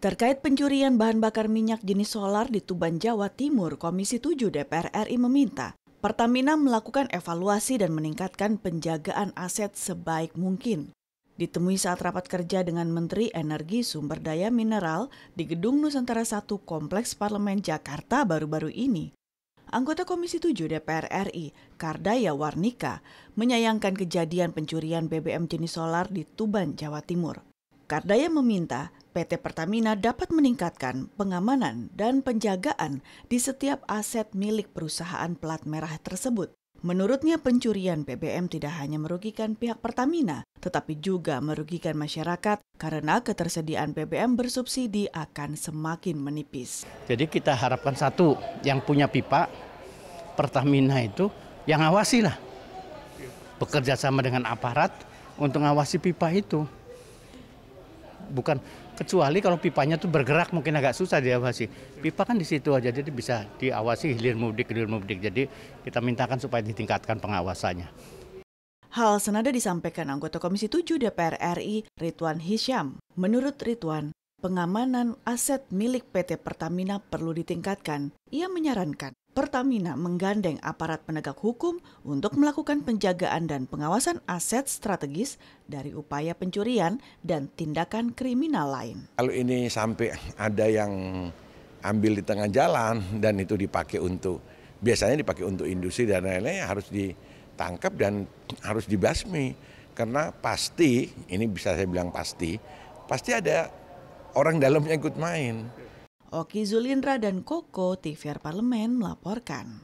Terkait pencurian bahan bakar minyak jenis solar di Tuban, Jawa Timur, Komisi 7 DPR RI meminta Pertamina melakukan evaluasi dan meningkatkan penjagaan aset sebaik mungkin. Ditemui saat rapat kerja dengan Menteri Energi Sumber Daya Mineral di Gedung Nusantara I Kompleks Parlemen Jakarta baru-baru ini, anggota Komisi 7 DPR RI, Kardaya Warnika, menyayangkan kejadian pencurian BBM jenis solar di Tuban, Jawa Timur. Kardaya meminta PT Pertamina dapat meningkatkan pengamanan dan penjagaan di setiap aset milik perusahaan pelat merah tersebut. Menurutnya, pencurian BBM tidak hanya merugikan pihak Pertamina, tetapi juga merugikan masyarakat karena ketersediaan BBM bersubsidi akan semakin menipis. Jadi kita harapkan satu, yang punya pipa Pertamina itu yang awasi lah. Bekerja sama dengan aparat untuk ngawasi pipa itu bukan kecuali kalau pipanya tuh bergerak mungkin agak susah diawasi. Pipa kan di situ aja jadi bisa diawasi hilir mudik hilir mudik. Jadi kita mintakan supaya ditingkatkan pengawasannya. Hal senada disampaikan anggota Komisi 7 DPR RI Ridwan Hisyam. Menurut Ridwan, pengamanan aset milik PT Pertamina perlu ditingkatkan. Ia menyarankan Pertamina menggandeng aparat penegak hukum untuk melakukan penjagaan dan pengawasan aset strategis dari upaya pencurian dan tindakan kriminal lain. Kalau ini sampai ada yang ambil di tengah jalan dan itu dipakai untuk biasanya dipakai untuk industri dan lain-lain harus ditangkap dan harus dibasmi karena pasti ini bisa saya bilang pasti pasti ada orang dalamnya ikut main. Oki Zulindra dan Koko TVR Parlemen melaporkan.